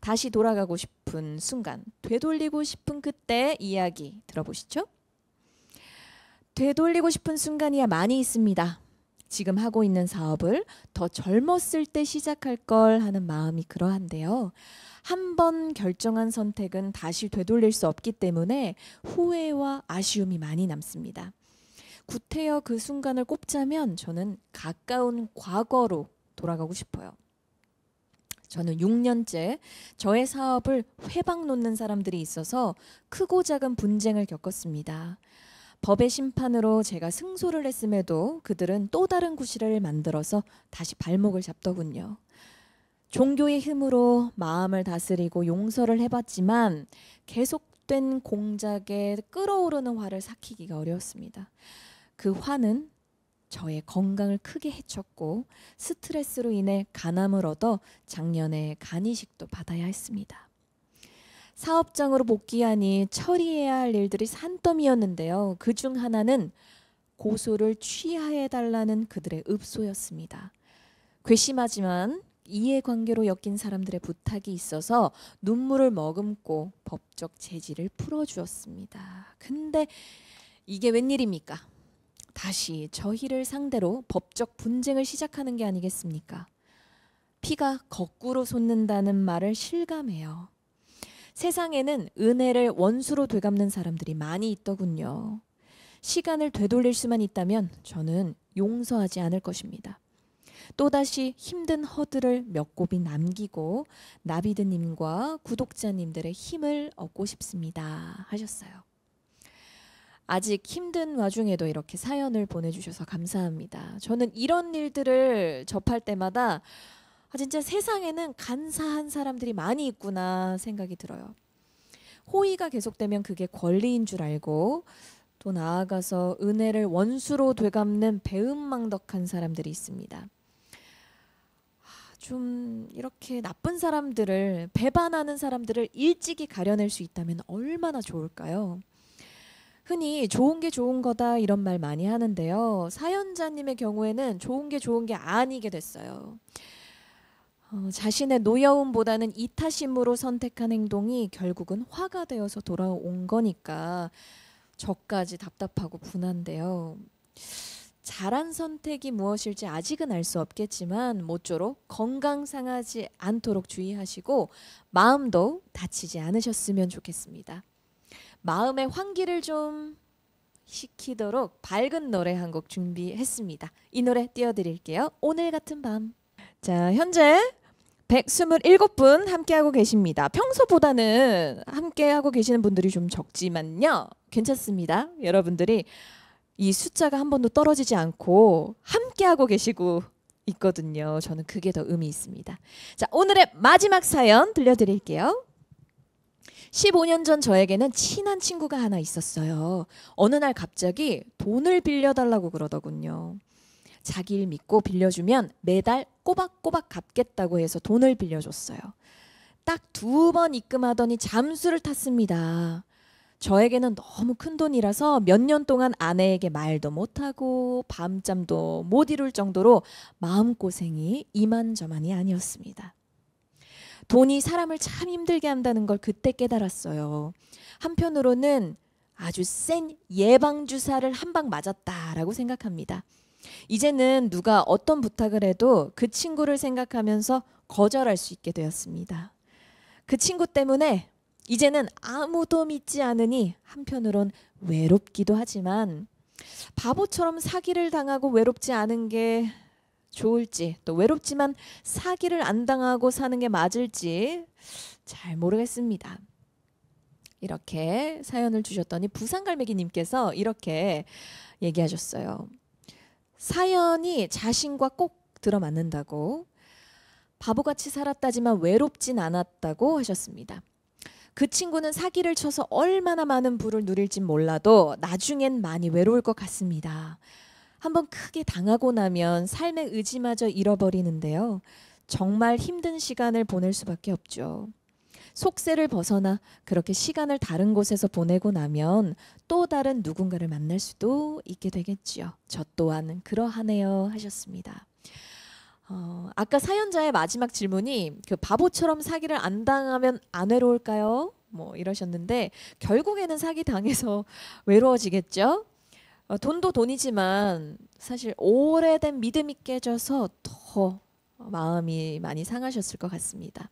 다시 돌아가고 싶은 순간, 되돌리고 싶은 그때 이야기 들어보시죠. 되돌리고 싶은 순간이야 많이 있습니다. 지금 하고 있는 사업을 더 젊었을 때 시작할 걸 하는 마음이 그러한데요. 한 번 결정한 선택은 다시 되돌릴 수 없기 때문에 후회와 아쉬움이 많이 남습니다. 구태여 그 순간을 꼽자면 저는 가까운 과거로 돌아가고 싶어요. 저는 6년째 저의 사업을 회방 놓는 사람들이 있어서 크고 작은 분쟁을 겪었습니다. 법의 심판으로 제가 승소를 했음에도 그들은 또 다른 구실을 만들어서 다시 발목을 잡더군요. 종교의 힘으로 마음을 다스리고 용서를 해봤지만 계속된 공작에 끓어오르는 화를 삭히기가 어려웠습니다. 그 화는 저의 건강을 크게 해쳤고 스트레스로 인해 간암을 얻어 작년에 간이식도 받아야 했습니다. 사업장으로 복귀하니 처리해야 할 일들이 산더미였는데요. 그 중 하나는 고소를 취하해 달라는 그들의 읍소였습니다. 괘씸하지만 이해관계로 엮인 사람들의 부탁이 있어서 눈물을 머금고 법적 제지를 풀어주었습니다. 근데 이게 웬일입니까? 다시 저희를 상대로 법적 분쟁을 시작하는 게 아니겠습니까? 피가 거꾸로 솟는다는 말을 실감해요. 세상에는 은혜를 원수로 되갚는 사람들이 많이 있더군요. 시간을 되돌릴 수만 있다면 저는 용서하지 않을 것입니다. 또다시 힘든 허들을 몇 곱이 남기고 나비드님과 구독자님들의 힘을 얻고 싶습니다. 하셨어요. 아직 힘든 와중에도 이렇게 사연을 보내주셔서 감사합니다. 저는 이런 일들을 접할 때마다 아, 진짜 세상에는 간사한 사람들이 많이 있구나 생각이 들어요. 호의가 계속되면 그게 권리인 줄 알고 또 나아가서 은혜를 원수로 되갚는 배은망덕한 사람들이 있습니다. 아, 좀 이렇게 나쁜 사람들을 배반하는 사람들을 일찍이 가려낼 수 있다면 얼마나 좋을까요? 흔히 좋은 게 좋은 거다 이런 말 많이 하는데요. 사연자님의 경우에는 좋은 게 좋은 게 아니게 됐어요. 어, 자신의 노여움보다는 이타심으로 선택한 행동이 결국은 화가 되어서 돌아온 거니까 저까지 답답하고 분한데요. 잘한 선택이 무엇일지 아직은 알 수 없겠지만 모쪼록 건강 상하지 않도록 주의하시고 마음도 다치지 않으셨으면 좋겠습니다. 마음의 환기를 좀 시키도록 밝은 노래 한 곡 준비했습니다. 이 노래 띄워드릴게요. 오늘 같은 밤. 자, 현재 127분 함께하고 계십니다. 평소보다는 함께하고 계시는 분들이 좀 적지만요. 괜찮습니다. 여러분들이 이 숫자가 한 번도 떨어지지 않고 함께하고 계시고 있거든요. 저는 그게 더 의미 있습니다. 자, 오늘의 마지막 사연 들려드릴게요. 15년 전 저에게는 친한 친구가 하나 있었어요. 어느 날 갑자기 돈을 빌려달라고 그러더군요. 자기 를 믿고 빌려주면 매달 꼬박꼬박 갚겠다고 해서 돈을 빌려줬어요. 딱 두 번 입금하더니 잠수를 탔습니다. 저에게는 너무 큰 돈이라서 몇 년 동안 아내에게 말도 못하고 밤잠도 못 이룰 정도로 마음고생이 이만저만이 아니었습니다. 돈이 사람을 참 힘들게 한다는 걸 그때 깨달았어요. 한편으로는 아주 센 예방 주사를 한 방 맞았다라고 생각합니다. 이제는 누가 어떤 부탁을 해도 그 친구를 생각하면서 거절할 수 있게 되었습니다. 그 친구 때문에 이제는 아무도 믿지 않으니 한편으론 외롭기도 하지만 바보처럼 사기를 당하고 외롭지 않은 게 좋을지 또 외롭지만 사기를 안 당하고 사는 게 맞을지 잘 모르겠습니다. 이렇게 사연을 주셨더니 부산갈매기님께서 이렇게 얘기하셨어요. 사연이 자신과 꼭 들어맞는다고 바보같이 살았다지만 외롭진 않았다고 하셨습니다. 그 친구는 사기를 쳐서 얼마나 많은 부를 누릴진 몰라도 나중엔 많이 외로울 것 같습니다. 한번 크게 당하고 나면 삶의 의지마저 잃어버리는데요. 정말 힘든 시간을 보낼 수밖에 없죠. 속세를 벗어나 그렇게 시간을 다른 곳에서 보내고 나면 또 다른 누군가를 만날 수도 있게 되겠지요. 저 또한 그러하네요 하셨습니다. 어, 아까 사연자의 마지막 질문이 그 바보처럼 사기를 안 당하면 안 외로울까요? 뭐 이러셨는데 결국에는 사기 당해서 외로워지겠죠. 어, 돈도 돈이지만 사실 오래된 믿음이 깨져서 더 마음이 많이 상하셨을 것 같습니다.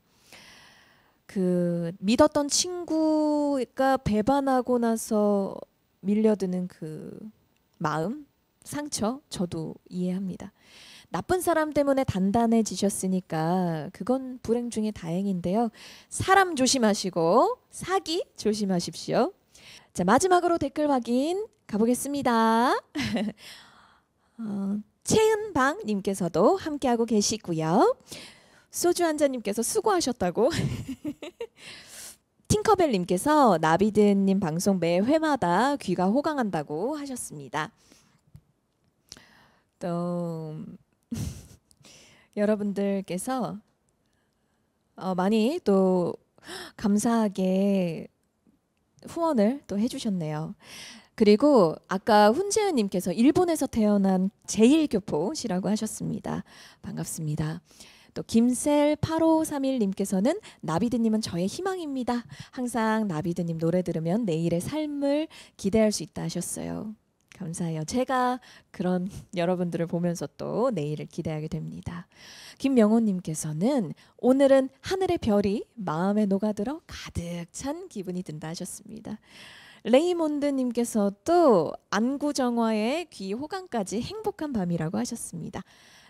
그 믿었던 친구가 배반하고 나서 밀려드는 그 마음, 상처 저도 이해합니다. 나쁜 사람 때문에 단단해지셨으니까 그건 불행 중에 다행인데요. 사람 조심하시고 사기 조심하십시오. 자, 마지막으로 댓글 확인. 가보겠습니다. 어, 최은방님께서도 함께하고 계시고요. 소주 한자님께서 수고하셨다고. 팅커벨님께서 나비드님 방송 매 회마다 귀가 호강한다고 하셨습니다. 또 여러분들께서 어, 많이 또 감사하게 후원을 또 해주셨네요. 그리고 아까 훈재은 님께서 일본에서 태어난 제1교포시라고 하셨습니다. 반갑습니다. 또 김셀 8531님께서는 나비드님은 저의 희망입니다. 항상 나비드님 노래 들으면 내일의 삶을 기대할 수 있다 하셨어요. 감사해요. 제가 그런 여러분들을 보면서 또 내일을 기대하게 됩니다. 김명호님께서는 오늘은 하늘의 별이 마음에 녹아들어 가득 찬 기분이 든다 하셨습니다. 레이몬드님께서도 안구정화의 귀 호강까지 행복한 밤이라고 하셨습니다.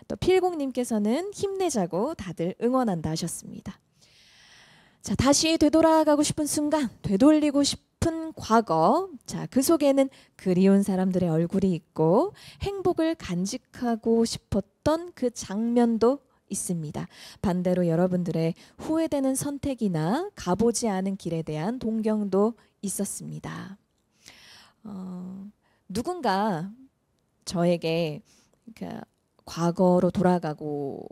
또 필공님께서는 힘내자고 다들 응원한다 하셨습니다. 자, 다시 되돌아가고 싶은 순간, 되돌리고 싶은 과거. 자, 그 속에는 그리운 사람들의 얼굴이 있고 행복을 간직하고 싶었던 그 장면도 있습니다. 반대로 여러분들의 후회되는 선택이나 가보지 않은 길에 대한 동경도 있었습니다. 어, 누군가 저에게 그러니까 과거로 돌아가고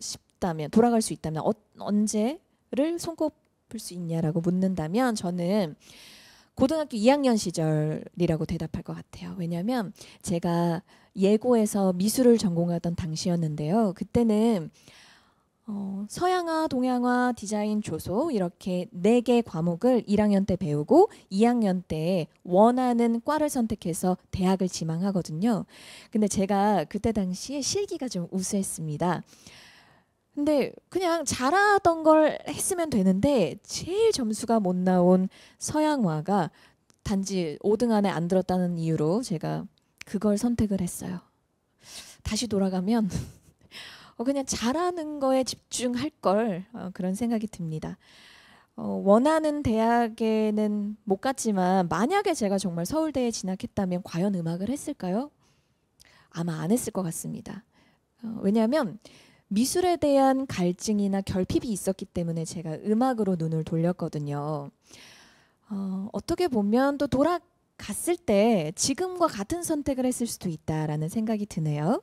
싶다면 돌아갈 수 있다면 어, 언제를 손꼽을 수 있냐라고 묻는다면 저는 고등학교 2학년 시절이라고 대답할 것 같아요. 왜냐하면 제가 예고에서 미술을 전공하던 당시였는데요. 그때는 어, 서양화, 동양화, 디자인, 조소 이렇게 네 개 과목을 1학년 때 배우고 2학년 때 원하는 과를 선택해서 대학을 지망하거든요. 근데 제가 그때 당시에 실기가 좀 우수했습니다. 근데 그냥 잘하던 걸 했으면 되는데 제일 점수가 못 나온 서양화가 단지 5등 안에 안 들었다는 이유로 제가 그걸 선택을 했어요. 다시 돌아가면 어, 그냥 잘하는 거에 집중할 걸 어, 그런 생각이 듭니다. 어, 원하는 대학에는 못 갔지만 만약에 제가 정말 서울대에 진학했다면 과연 음악을 했을까요? 아마 안 했을 것 같습니다. 어, 왜냐하면 미술에 대한 갈증이나 결핍이 있었기 때문에 제가 음악으로 눈을 돌렸거든요. 어, 어떻게 보면 또 돌아갔을 때 지금과 같은 선택을 했을 수도 있다라는 생각이 드네요.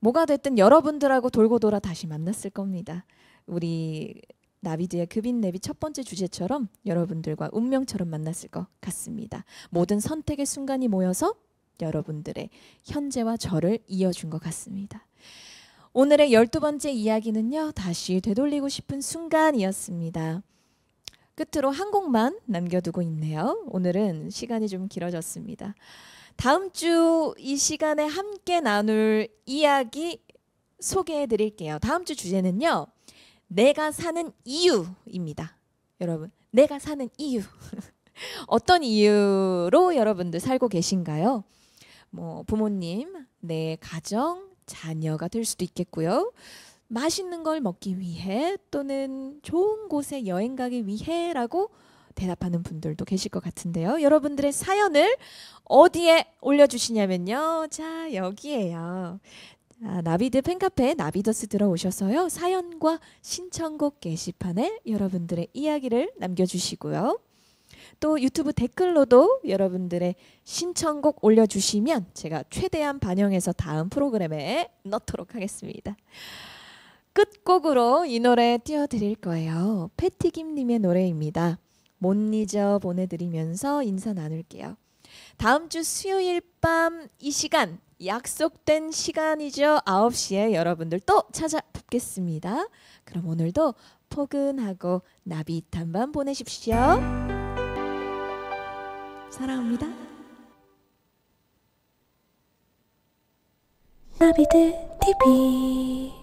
뭐가 됐든 여러분들하고 돌고 돌아 다시 만났을 겁니다. 우리 나비드의 급인 내비 첫 번째 주제처럼 여러분들과 운명처럼 만났을 것 같습니다. 모든 선택의 순간이 모여서 여러분들의 현재와 저를 이어준 것 같습니다. 오늘의 열두 번째 이야기는요, 다시 되돌리고 싶은 순간이었습니다. 끝으로 한 곡만 남겨두고 있네요. 오늘은 시간이 좀 길어졌습니다. 다음 주 이 시간에 함께 나눌 이야기 소개해 드릴게요. 다음 주 주제는요. 내가 사는 이유입니다. 여러분, 내가 사는 이유. 어떤 이유로 여러분들 살고 계신가요? 뭐 부모님, 내 가정, 자녀가 될 수도 있겠고요. 맛있는 걸 먹기 위해 또는 좋은 곳에 여행 가기 위해라고 대답하는 분들도 계실 것 같은데요. 여러분들의 사연을 어디에 올려주시냐면요. 자, 여기에요. 아, 나비드 팬카페 나비더스 들어오셔서요. 사연과 신청곡 게시판에 여러분들의 이야기를 남겨주시고요. 또 유튜브 댓글로도 여러분들의 신청곡 올려주시면 제가 최대한 반영해서 다음 프로그램에 넣도록 하겠습니다. 끝곡으로 이 노래 띄워드릴 거예요. 패티김님의 노래입니다. 못 잊어 보내드리면서 인사 나눌게요. 다음 주 수요일 밤 이 시간 약속된 시간이죠. 9시에 여러분들 또 찾아뵙겠습니다. 그럼 오늘도 포근하고 나비탄 밤 보내십시오. 사랑합니다. 나비드 TV